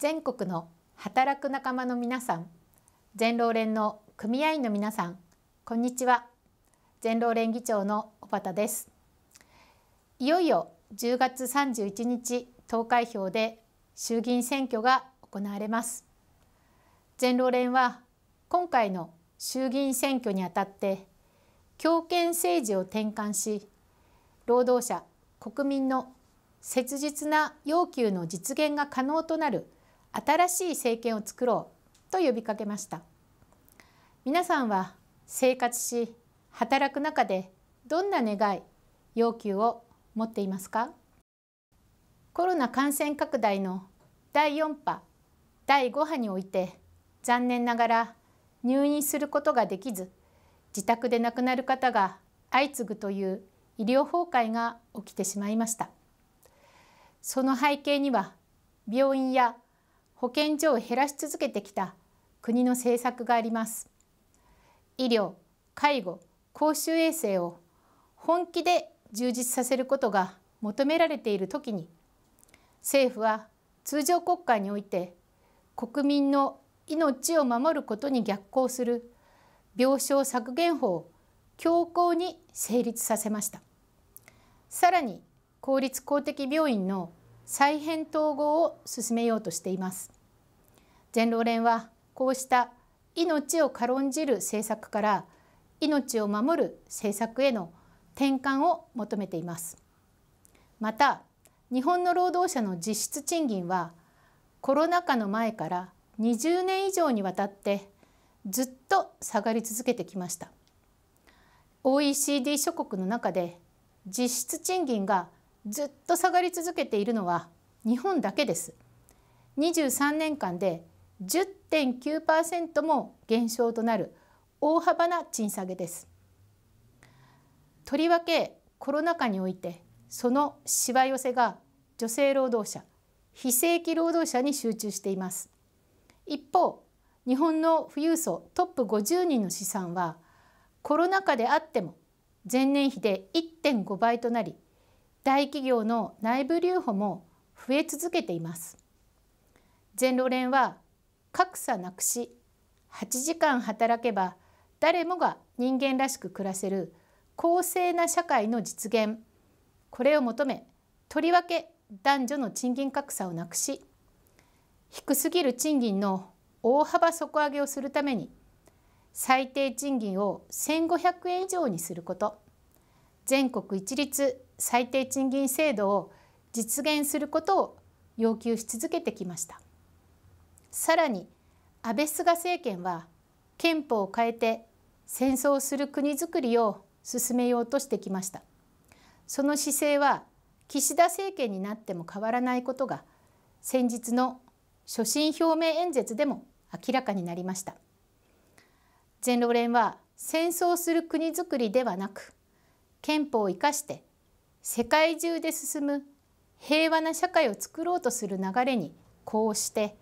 全国の働く仲間の皆さん全労連の組合員の皆さんこんにちは全労連議長の小畑ですいよいよ10月31日投開票で衆議院選挙が行われます全労連は今回の衆議院選挙にあたって強権政治を転換し労働者国民の切実な要求の実現が可能となる新しい政権を作ろうと呼びかけました皆さんは生活し働く中でどんな願い要求を持っていますかコロナ感染拡大の第4波第5波において残念ながら入院することができず自宅で亡くなる方が相次ぐという医療崩壊が起きてしまいましたその背景には病院や保健所を減らし続けてきた国の政策があります。医療、介護、公衆衛生を本気で充実させることが求められている時に政府は通常国会において国民の命を守ることに逆行する病床削減法を強行に成立させましたさらに公立公的病院の再編統合を進めようとしています全労連はこうした命を軽んじる政策から命を守る政策への転換を求めていますまた日本の労働者の実質賃金はコロナ禍の前から20年以上にわたってずっと下がり続けてきました OECD 諸国の中で実質賃金がずっと下がり続けているのは日本だけです。23年間で10.9%も減少となる大幅な賃下げです。とりわけコロナ禍においてそのしわ寄せが女性労働者非正規労働者に集中しています一方日本の富裕層トップ50人の資産はコロナ禍であっても前年比で1.5倍となり大企業の内部留保も増え続けています全労連は格差なくし8時間働けば誰もが人間らしく暮らせる公正な社会の実現これを求めとりわけ男女の賃金格差をなくし低すぎる賃金の大幅底上げをするために最低賃金を1,500円以上にすること全国一律最低賃金制度を実現することを要求し続けてきましたさらに安倍菅政権は憲法を変えて戦争する国づくりを進めようとしてきましたその姿勢は岸田政権になっても変わらないことが先日の所信表明演説でも明らかになりました全労連は戦争する国づくりではなく憲法を生かして世界中で進む平和な社会を作ろうとする流れにこうして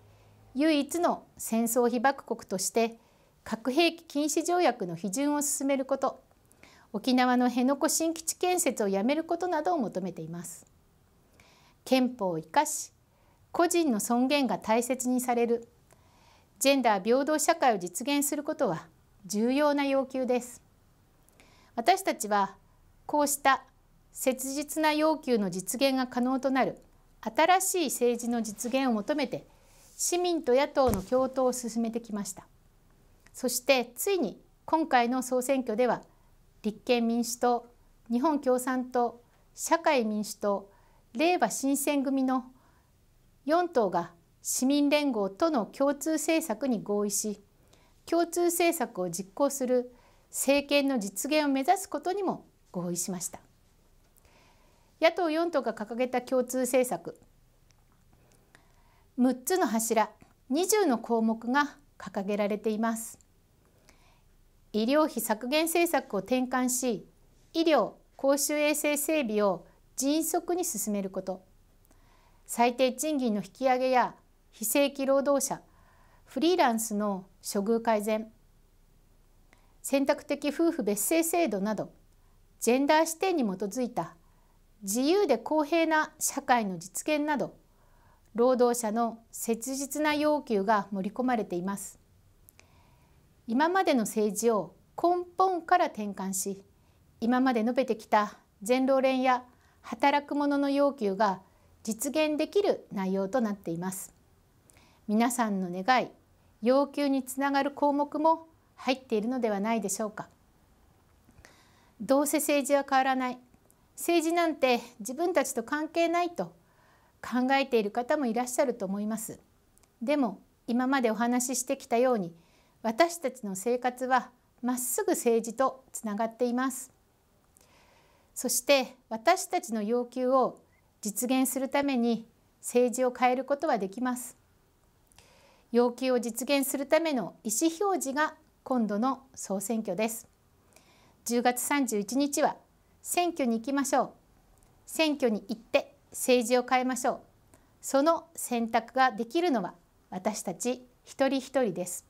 唯一の戦争被爆国として核兵器禁止条約の批准を進めること沖縄の辺野古新基地建設をやめることなどを求めています憲法を生かし個人の尊厳が大切にされるジェンダー平等社会を実現することは重要な要求です私たちはこうした切実な要求の実現が可能となる新しい政治の実現を求めて市民と野党の共闘を進めてきましたそしてついに今回の総選挙では立憲民主党日本共産党社会民主党れいわ新選組の4党が市民連合との共通政策に合意し共通政策を実行する政権の実現を目指すことにも合意しました。野党4党が掲げた共通政策6つの柱20の項目が掲げられています医療費削減政策を転換し医療公衆衛生整備を迅速に進めること最低賃金の引き上げや非正規労働者フリーランスの処遇改善選択的夫婦別姓制度などジェンダー視点に基づいた自由で公平な社会の実現など労働者の切実な要求が盛り込まれています今までの政治を根本から転換し今まで述べてきた全労連や働く者の要求が実現できる内容となっています皆さんの願い要求につながる項目も入っているのではないでしょうかどうせ政治は変わらない政治なんて自分たちと関係ないと考えている方もいらっしゃると思います。でも今までお話ししてきたように私たちの生活はまっすぐ政治とつながっています。そして私たちの要求を実現するために政治を変えることはできます。要求を実現するための意思表示が今度の総選挙です。10月31日は選挙に行きましょう選挙に行って政治を変えましょうその選択ができるのは私たち一人一人です